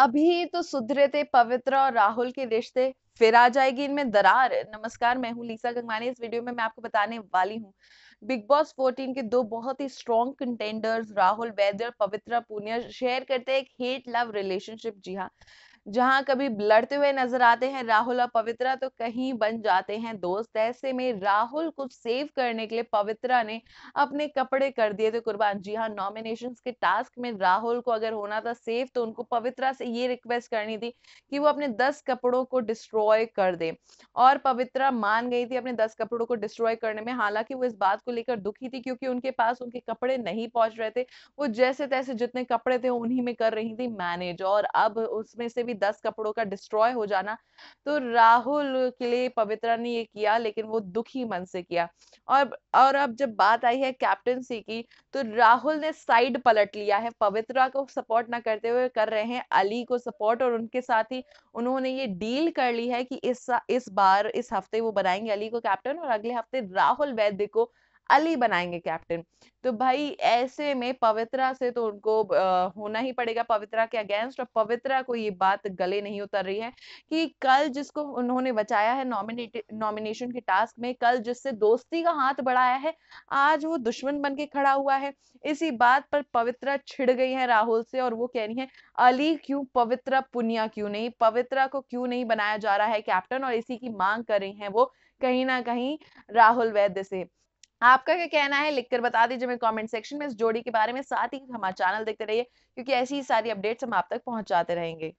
अभी तो सुधरे थे पवित्र और राहुल के रिश्ते फिर आ जाएगी इनमें दरार नमस्कार मैं हूँ लीसा गंगवानी इस वीडियो में मैं आपको बताने वाली हूँ बिग बॉस 14 के दो बहुत ही स्ट्रॉन्ग कंटेंडर्स राहुल वैद्य और पवित्रा पुनिया शेयर करते हैं एक हेट लव रिलेशनशिप जी हाँ जहां कभी लड़ते हुए नजर आते हैं राहुल और पवित्रा तो कहीं बन जाते हैं दोस्त ऐसे में राहुल को सेव करने के लिए पवित्रा ने अपने कपड़े कर दिए थे कुर्बान जी हाँ नॉमिनेशन के टास्क में राहुल को अगर होना था सेव तो उनको पवित्रा से ये रिक्वेस्ट करनी थी कि वो अपने दस कपड़ों को डिस्ट्रॉय कर दे और पवित्रा मान गई थी अपने दस कपड़ों को डिस्ट्रॉय करने में हालांकि वो इस बात को लेकर दुखी थी क्योंकि उनके पास उनके कपड़े नहीं पहुंच रहे थे वो जैसे तैसे जितने कपड़े थे उन्हीं में कर रही थी मैनेज और अब उसमें से भी दस कपड़ों का डिस्ट्रॉय हो जाना तो राहुल के लिए पवित्रा ने ये किया लेकिन वो दुखी मन से किया और और अब जब बात आई है कैप्टनसी की तो राहुल ने साइड पलट लिया है पवित्रा को सपोर्ट ना करते हुए कर रहे हैं अली को सपोर्ट और उनके साथ ही उन्होंने ये डील कर ली है कि इस इस बार इस हफ्ते वो बनाएंगे अली को कैप्टन और अगले हफ्ते राहुल वैद्य को अली बनाएंगे कैप्टन तो भाई ऐसे में पवित्रा से तो उनको होना ही पड़ेगा पवित्रा के अगेंस्ट और पवित्रा को ये बात गले नहीं उतर रही है कि कल जिसको उन्होंने बचाया है नॉमिनेशन के टास्क में कल जिससे दोस्ती का हाथ बढ़ाया है आज वो दुश्मन बन के खड़ा हुआ है इसी बात पर पवित्रा छिड़ गई है राहुल से और वो कह रही है अली क्यों पवित्रा पुनिया क्यों नहीं पवित्रा को क्यों नहीं बनाया जा रहा है कैप्टन और इसी की मांग कर रही है वो कहीं ना कहीं राहुल वैद्य से आपका क्या कहना है लिखकर बता दीजिए हमें कमेंट सेक्शन में इस जोड़ी के बारे में साथ ही हमारा चैनल देखते रहिए क्योंकि ऐसी ही सारी अपडेट्स हम आप तक पहुंचाते रहेंगे